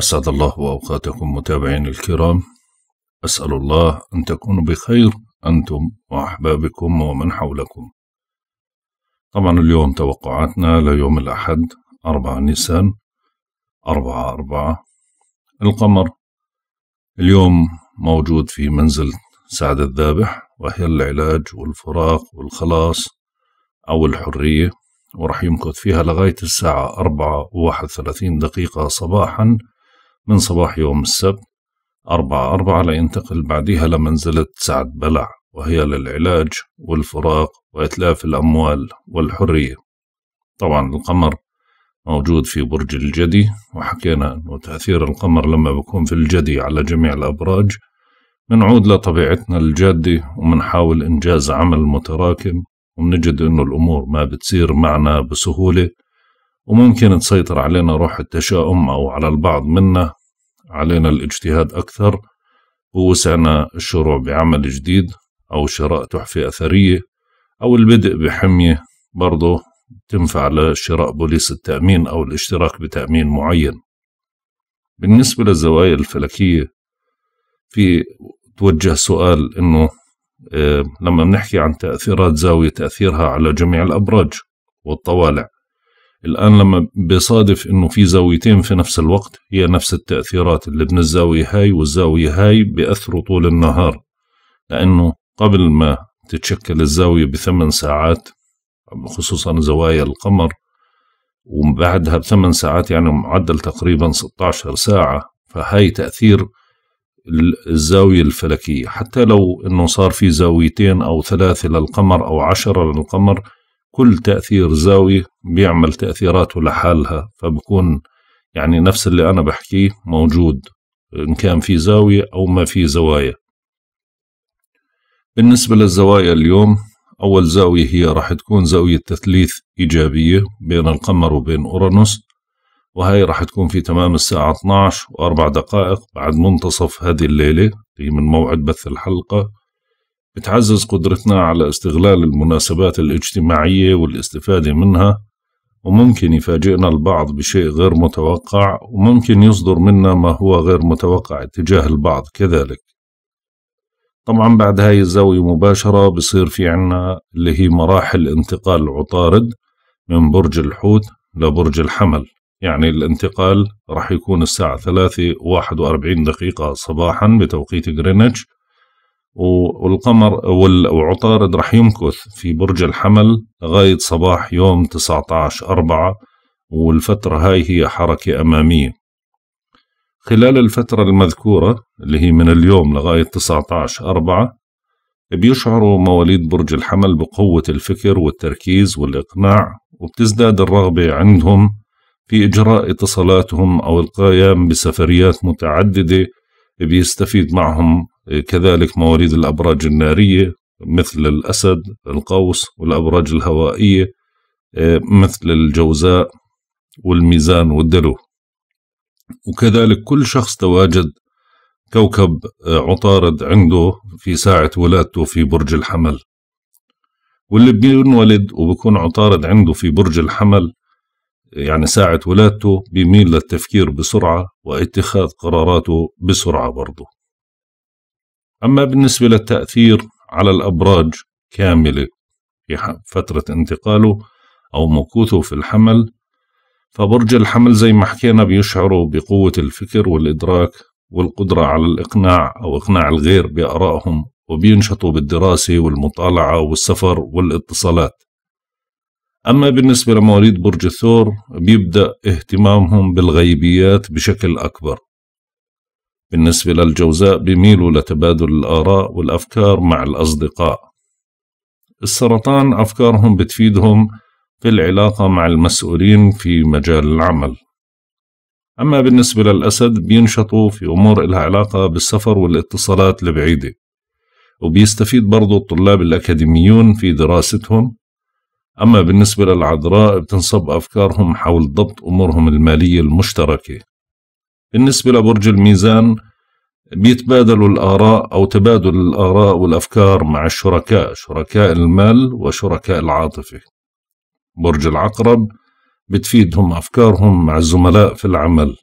أسعد الله أوقاتكم متابعين الكرام أسأل الله أن تكونوا بخير أنتم وأحبابكم ومن حولكم طبعا اليوم توقعاتنا ليوم الأحد أربعة نيسان أربعة أربعة القمر اليوم موجود في منزل سعد الذابح وهي العلاج والفراق والخلاص أو الحرية ورح يمكث فيها لغاية الساعة أربعة وواحد ثلاثين دقيقة صباحا من صباح يوم السبت أربعة أربعة لينتقل بعدها لمنزلة سعد بلع وهي للعلاج والفراق وإتلاف الأموال والحرية طبعا القمر موجود في برج الجدي وحكينا أنه تأثير القمر لما بكون في الجدي على جميع الأبراج منعود لطبيعتنا الجادة ومنحاول إنجاز عمل متراكم ومنجد أنه الأمور ما بتصير معنا بسهولة وممكن تسيطر علينا روح التشاؤم أو على البعض منا علينا الاجتهاد أكثر ووسعنا الشروع بعمل جديد أو شراء تحفة أثرية أو البدء بحمية برضه تنفع لشراء بوليس التأمين أو الاشتراك بتأمين معين بالنسبة للزوايا الفلكية في توجه سؤال إنه آه، لما بنحكي عن تأثيرات زاوية تأثيرها على جميع الأبراج والطوالع الآن لما بيصادف إنه في زاويتين في نفس الوقت هي نفس التأثيرات اللي بين الزاوية هاي والزاوية هاي بيأثروا طول النهار لأنه قبل ما تتشكل الزاوية بثمان ساعات خصوصا زوايا القمر وبعدها بثمان ساعات يعني معدل تقريبا 16 ساعة فهاي تأثير الزاوية الفلكية حتى لو أنه صار في زاويتين أو ثلاثة للقمر أو عشرة للقمر كل تأثير زاوية بيعمل تأثيراته لحالها فبكون يعني نفس اللي أنا بحكيه موجود إن كان في زاوية أو ما في زوايا بالنسبة للزوايا اليوم أول زاوية هي راح تكون زاوية تثليث إيجابية بين القمر وبين أورانوس وهي راح تكون في تمام الساعة 12 وأربع دقائق بعد منتصف هذه الليلة هي من موعد بث الحلقة بتعزز قدرتنا على استغلال المناسبات الاجتماعية والاستفادة منها وممكن يفاجئنا البعض بشيء غير متوقع وممكن يصدر منا ما هو غير متوقع اتجاه البعض كذلك طبعا بعد هاي الزاوية مباشرة بصير في عنا اللي هي مراحل انتقال عطارد من برج الحوت لبرج الحمل يعني الانتقال راح يكون الساعة ثلاثة واحد وأربعين دقيقة صباحا بتوقيت غرينتش والقمر وعطارد رح يمكث في برج الحمل لغاية صباح يوم 19 أربعة والفترة هاي هي حركة أمامية خلال الفترة المذكورة اللي هي من اليوم لغاية 19 أربعة بيشعروا مواليد برج الحمل بقوة الفكر والتركيز والإقناع وبتزداد الرغبة عندهم في إجراء اتصالاتهم أو القيام بسفريات متعددة بيستفيد معهم آه، كذلك مواليد الأبراج النارية مثل الأسد القوس والأبراج الهوائية آه، مثل الجوزاء والميزان والدلو وكذلك كل شخص تواجد كوكب آه، عطارد عنده في ساعة ولادته في برج الحمل واللي بينولد وبكون عطارد عنده في برج الحمل يعني ساعة ولادته بيميل للتفكير بسرعة واتخاذ قراراته بسرعة برضه أما بالنسبة للتأثير على الأبراج كاملة في فترة انتقاله أو مكوثه في الحمل فبرج الحمل زي ما حكينا بيشعروا بقوة الفكر والإدراك والقدرة على الإقناع أو إقناع الغير بآرائهم وبينشطوا بالدراسة والمطالعة والسفر والاتصالات أما بالنسبة لمواليد برج الثور بيبدأ اهتمامهم بالغيبيات بشكل أكبر بالنسبة للجوزاء بيميلوا لتبادل الآراء والأفكار مع الأصدقاء السرطان أفكارهم بتفيدهم في العلاقة مع المسؤولين في مجال العمل أما بالنسبة للأسد بينشطوا في أمور إلها علاقة بالسفر والاتصالات البعيدة وبيستفيد برضو الطلاب الأكاديميون في دراستهم أما بالنسبة للعذراء بتنصب أفكارهم حول ضبط أمورهم المالية المشتركة بالنسبة لبرج الميزان بيتبادلوا الآراء أو تبادل الآراء والأفكار مع الشركاء شركاء المال وشركاء العاطفة برج العقرب بتفيدهم أفكارهم مع الزملاء في العمل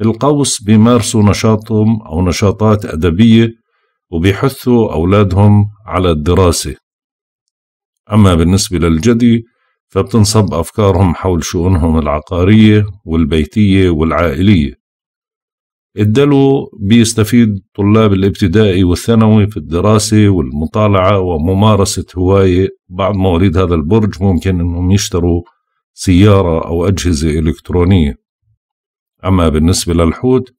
القوس بيمارسوا نشاطهم أو نشاطات أدبية وبيحثوا أولادهم على الدراسة أما بالنسبة للجدي فبتنصب أفكارهم حول شؤونهم العقارية والبيتية والعائلية الدلو بيستفيد طلاب الابتدائي والثانوي في الدراسة والمطالعة وممارسة هواية بعد مواليد هذا البرج ممكن أنهم يشتروا سيارة أو أجهزة إلكترونية أما بالنسبة للحوت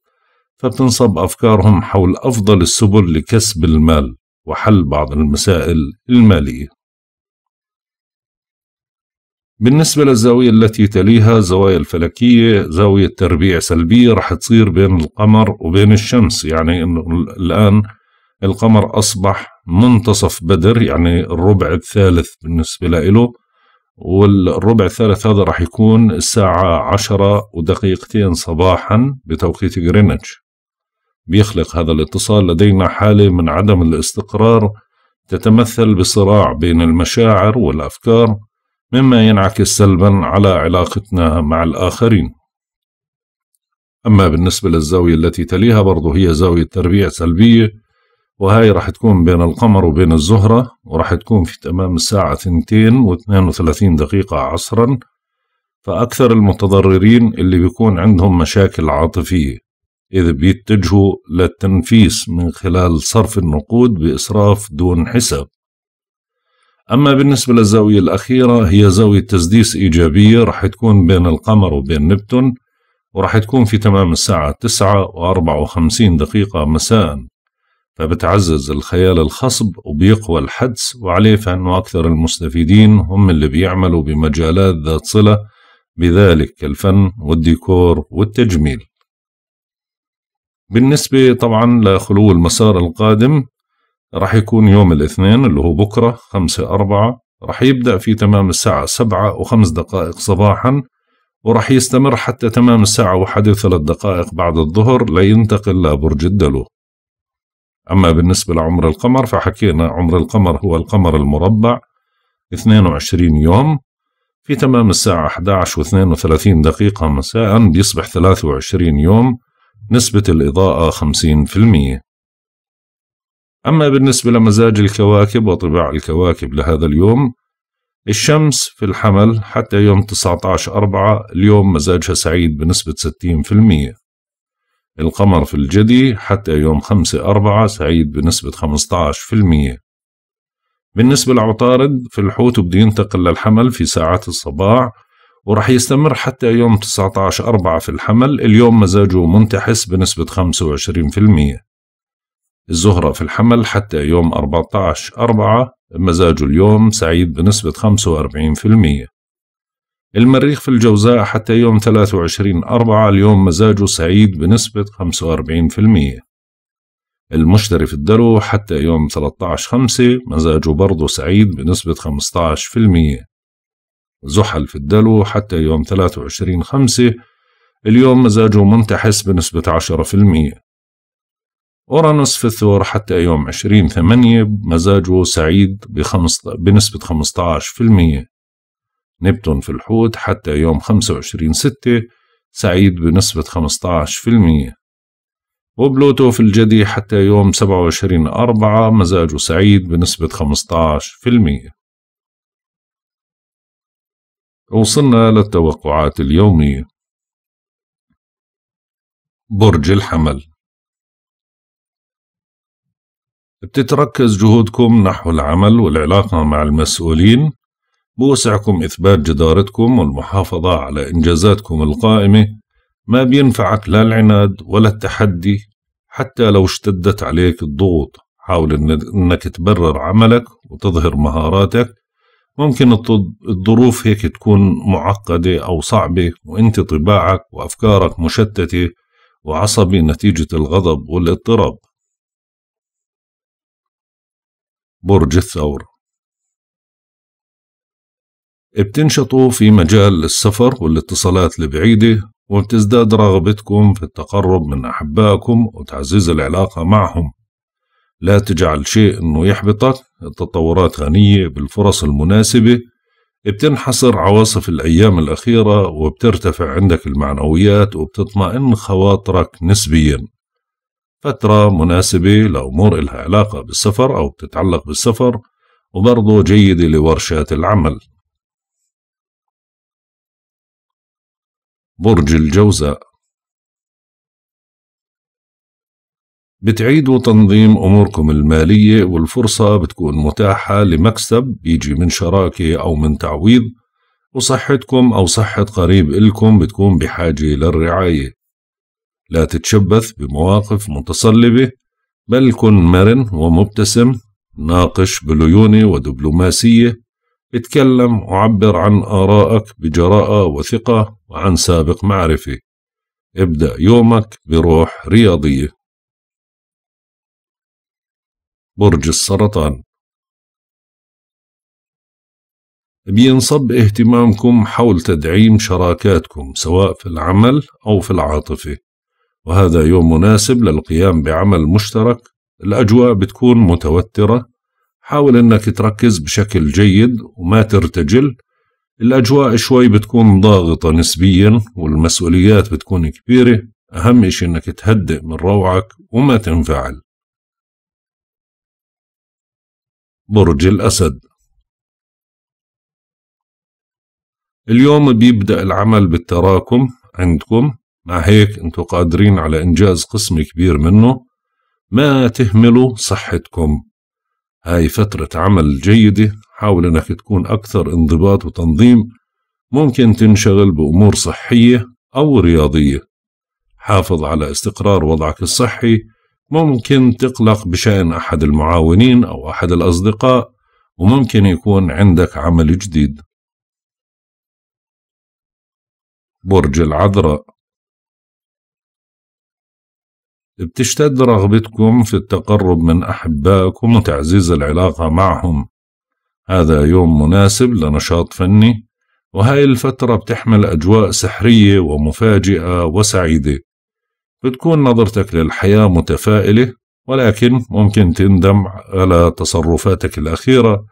فبتنصب أفكارهم حول أفضل السبل لكسب المال وحل بعض المسائل المالية بالنسبة للزاوية التي تليها الزوايا الفلكية زاوية تربيع سلبية رح تصير بين القمر وبين الشمس يعني انه الآن القمر أصبح منتصف بدر يعني الربع الثالث بالنسبة له والربع الثالث هذا رح يكون الساعة عشرة ودقيقتين صباحا بتوقيت غرينتش بيخلق هذا الاتصال لدينا حالة من عدم الاستقرار تتمثل بصراع بين المشاعر والأفكار مما ينعكس سلبا على علاقتنا مع الآخرين أما بالنسبة للزاوية التي تليها برضه هي زاوية تربيع سلبية وهاي راح تكون بين القمر وبين الزهرة وراح تكون في تمام الساعة 2 و 32 دقيقة عصرا فأكثر المتضررين اللي بيكون عندهم مشاكل عاطفية إذ بيتجهوا للتنفيس من خلال صرف النقود بإسراف دون حساب أما بالنسبة للزاوية الأخيرة هي زاوية تسديس إيجابية راح تكون بين القمر وبين نبتون وراح تكون في تمام الساعة 9 و54 دقيقة مساء فبتعزز الخيال الخصب وبيقوى الحدس وعليه فأنه أكثر المستفيدين هم اللي بيعملوا بمجالات ذات صلة بذلك الفن والديكور والتجميل بالنسبة طبعا لخلو المسار القادم راح يكون يوم الاثنين اللي هو بكرة خمسة أربعة راح يبدأ في تمام الساعة سبعة وخمس دقائق صباحا وراح يستمر حتى تمام الساعة واحدة وثلاث دقائق بعد الظهر لينتقل لبرج الدلو أما بالنسبة لعمر القمر فحكينا عمر القمر هو القمر المربع 22 يوم في تمام الساعة 11 و 32 دقيقة مساء بيصبح 23 يوم نسبة الإضاءة 50% أما بالنسبة لمزاج الكواكب وطباع الكواكب لهذا اليوم الشمس في الحمل حتى يوم 19 أربعة اليوم مزاجها سعيد بنسبة 60% القمر في الجدي حتى يوم 5 أربعة سعيد بنسبة 15% بالنسبة لعطارد في الحوت بده ينتقل للحمل في ساعات الصباح ورح يستمر حتى يوم 19 أربعة في الحمل اليوم مزاجه منتحس بنسبة 25% الزهرة في الحمل حتى يوم 14 4 مزاج اليوم سعيد بنسبة 45% المريخ في الجوزاء حتى يوم 23 4 اليوم مزاجه سعيد بنسبة 45% المشتري في الدلو حتى يوم 13 5 مزاجه برضه سعيد بنسبة 15% زحل في الدلو حتى يوم 23 5 اليوم مزاجه منتحس بنسبة 10% أورانوس في الثور حتى يوم 20 8 مزاجه سعيد بخمس بنسبة 15% نبتون في الحوت حتى يوم 25 6 سعيد بنسبة 15% وبلوتو في الجدي حتى يوم 27 4 مزاجه سعيد بنسبة 15% وصلنا للتوقعات اليومية برج الحمل بتتركز جهودكم نحو العمل والعلاقة مع المسؤولين بوسعكم إثبات جدارتكم والمحافظة على إنجازاتكم القائمة ما بينفعك لا العناد ولا التحدي حتى لو اشتدت عليك الضغوط حاول أنك تبرر عملك وتظهر مهاراتك ممكن الظروف هيك تكون معقدة أو صعبة وأنت طباعك وأفكارك مشتتة وعصبي نتيجة الغضب والاضطراب برج الثور بتنشطوا في مجال السفر والاتصالات البعيدة وبتزداد رغبتكم في التقرب من أحبائكم وتعزيز العلاقة معهم لا تجعل شيء أنه يحبطك التطورات غنية بالفرص المناسبة بتنحصر عواصف الأيام الأخيرة وبترتفع عندك المعنويات وبتطمئن خواطرك نسبياً فترة مناسبة لأمور إلها علاقة بالسفر أو بتتعلق بالسفر وبرضه جيدة لورشات العمل برج الجوزاء بتعيدوا تنظيم أموركم المالية والفرصة بتكون متاحة لمكسب بيجي من شراكة أو من تعويض وصحتكم أو صحة قريب إلكم بتكون بحاجة للرعاية لا تتشبث بمواقف متصلبة بل كن مرن ومبتسم ناقش بليونة ودبلوماسية اتكلم وعبر عن آرائك بجراءة وثقة وعن سابق معرفة ابدأ يومك بروح رياضية برج السرطان بينصب اهتمامكم حول تدعيم شراكاتكم سواء في العمل أو في العاطفة وهذا يوم مناسب للقيام بعمل مشترك الأجواء بتكون متوترة حاول أنك تركز بشكل جيد وما ترتجل الأجواء شوي بتكون ضاغطة نسبيا والمسؤوليات بتكون كبيرة أهم إشي أنك تهدئ من روعك وما تنفعل برج الأسد اليوم بيبدأ العمل بالتراكم عندكم مع هيك انتو قادرين على إنجاز قسم كبير منه ما تهملوا صحتكم هاي فترة عمل جيدة حاول انك تكون أكثر انضباط وتنظيم ممكن تنشغل بأمور صحية أو رياضية حافظ على استقرار وضعك الصحي ممكن تقلق بشأن أحد المعاونين أو أحد الأصدقاء وممكن يكون عندك عمل جديد برج العذراء بتشتد رغبتكم في التقرب من أحبائكم وتعزيز العلاقة معهم هذا يوم مناسب لنشاط فني وهاي الفترة بتحمل أجواء سحرية ومفاجئة وسعيدة بتكون نظرتك للحياة متفائلة ولكن ممكن تندم على تصرفاتك الأخيرة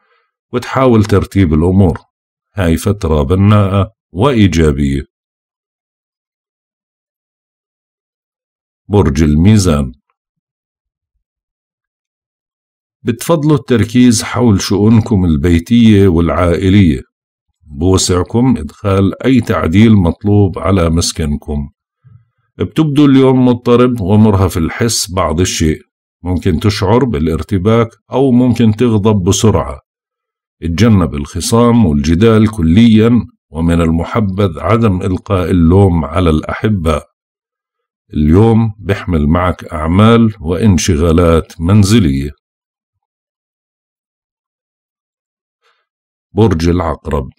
وتحاول ترتيب الأمور هاي فترة بناءة وإيجابية برج الميزان بتفضلوا التركيز حول شؤونكم البيتية والعائلية بوسعكم إدخال أي تعديل مطلوب على مسكنكم بتبدو اليوم مضطرب ومرهف الحس بعض الشيء ممكن تشعر بالارتباك أو ممكن تغضب بسرعة اتجنب الخصام والجدال كليا ومن المحبذ عدم إلقاء اللوم على الأحباء اليوم بحمل معك أعمال وانشغالات منزلية برج العقرب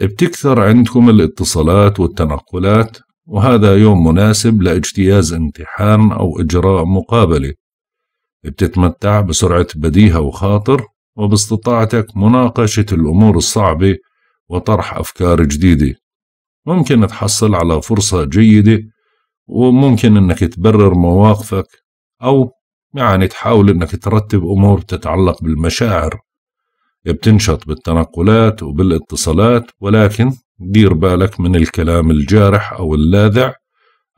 بتكثر عندكم الاتصالات والتنقلات وهذا يوم مناسب لاجتياز امتحان أو إجراء مقابلة بتتمتع بسرعة بديهة وخاطر وباستطاعتك مناقشة الأمور الصعبة وطرح أفكار جديدة ممكن تحصل على فرصة جيدة وممكن انك تبرر مواقفك او يعني تحاول انك ترتب امور تتعلق بالمشاعر بتنشط بالتنقلات وبالاتصالات ولكن دير بالك من الكلام الجارح او اللاذع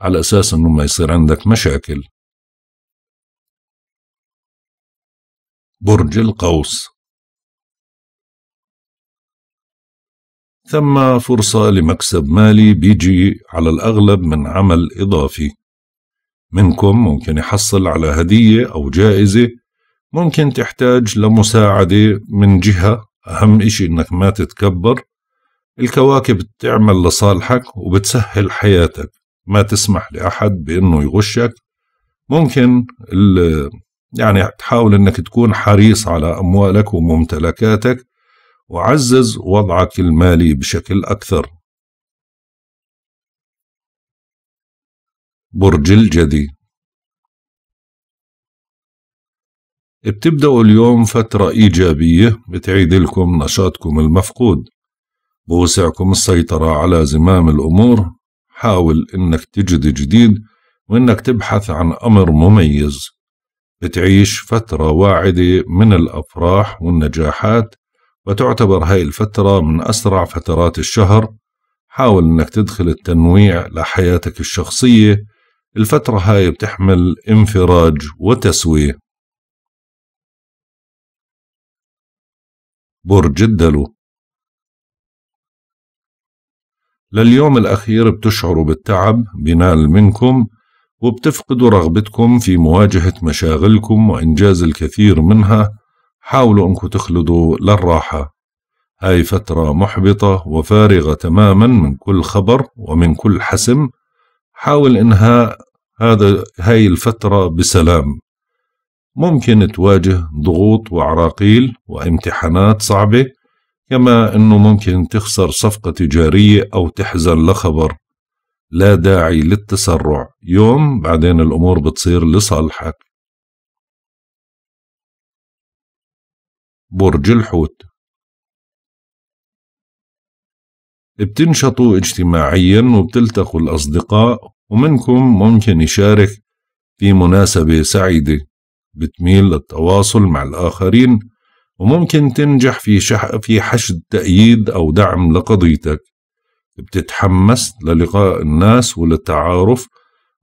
على اساس انه ما يصير عندك مشاكل برج القوس ثم فرصة لمكسب مالي بيجي على الأغلب من عمل إضافي منكم ممكن يحصل على هدية أو جائزة ممكن تحتاج لمساعدة من جهة أهم إشي إنك ما تتكبر الكواكب بتعمل لصالحك وبتسهل حياتك ما تسمح لأحد بأنه يغشك ممكن يعني تحاول أنك تكون حريص على أموالك وممتلكاتك وعزز وضعك المالي بشكل أكثر برج الجدي بتبدأوا اليوم فترة إيجابية بتعيد لكم نشاطكم المفقود بوسعكم السيطرة على زمام الأمور حاول إنك تجد جديد وإنك تبحث عن أمر مميز بتعيش فترة واعدة من الأفراح والنجاحات وتعتبر هاي الفترة من أسرع فترات الشهر حاول أنك تدخل التنويع لحياتك الشخصية الفترة هاي بتحمل انفراج وتسوية برج الدلو لليوم الأخير بتشعروا بالتعب بنال منكم وبتفقدوا رغبتكم في مواجهة مشاغلكم وإنجاز الكثير منها حاولوا أنكم تخلدوا للراحة هاي فترة محبطة وفارغة تماما من كل خبر ومن كل حسم حاول إنهاء هذا هاي الفترة بسلام ممكن تواجه ضغوط وعراقيل وامتحانات صعبة كما أنه ممكن تخسر صفقة تجارية أو تحزن لخبر لا داعي للتسرع يوم بعدين الأمور بتصير لصالحك برج الحوت بتنشطوا اجتماعيا وبتلتقوا الأصدقاء ومنكم ممكن يشارك في مناسبة سعيدة بتميل للتواصل مع الآخرين وممكن تنجح في, شح في حشد تأييد أو دعم لقضيتك بتتحمس للقاء الناس وللتعارف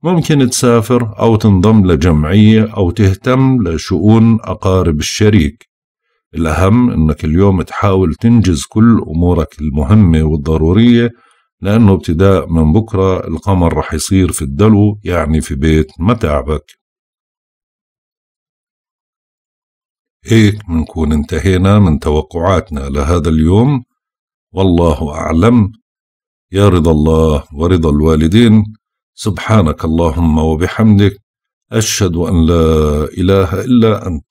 ممكن تسافر أو تنضم لجمعية أو تهتم لشؤون أقارب الشريك الأهم أنك اليوم تحاول تنجز كل أمورك المهمة والضرورية لأنه ابتداء من بكرة القمر رح يصير في الدلو يعني في بيت متاعبك هيك منكون انتهينا من توقعاتنا لهذا اليوم والله أعلم يا رضا الله ورضا الوالدين سبحانك اللهم وبحمدك أشهد أن لا إله إلا أنت